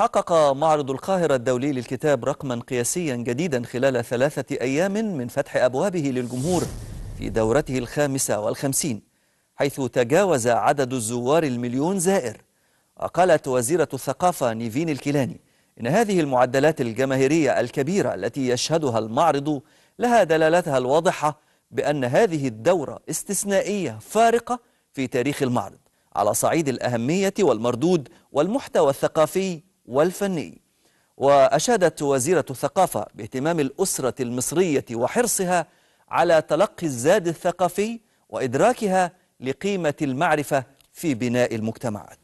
حقق معرض القاهرة الدولي للكتاب رقما قياسيا جديدا خلال ثلاثة أيام من فتح أبوابه للجمهور في دورته الخامسة والخمسين حيث تجاوز عدد الزوار المليون زائر أقالت وزيرة الثقافة نيفين الكيلاني إن هذه المعدلات الجماهيرية الكبيرة التي يشهدها المعرض لها دلالتها الواضحة بأن هذه الدورة استثنائية فارقة في تاريخ المعرض على صعيد الأهمية والمردود والمحتوى الثقافي والفني وأشادت وزيرة الثقافة باهتمام الأسرة المصرية وحرصها على تلقي الزاد الثقافي وإدراكها لقيمة المعرفة في بناء المجتمعات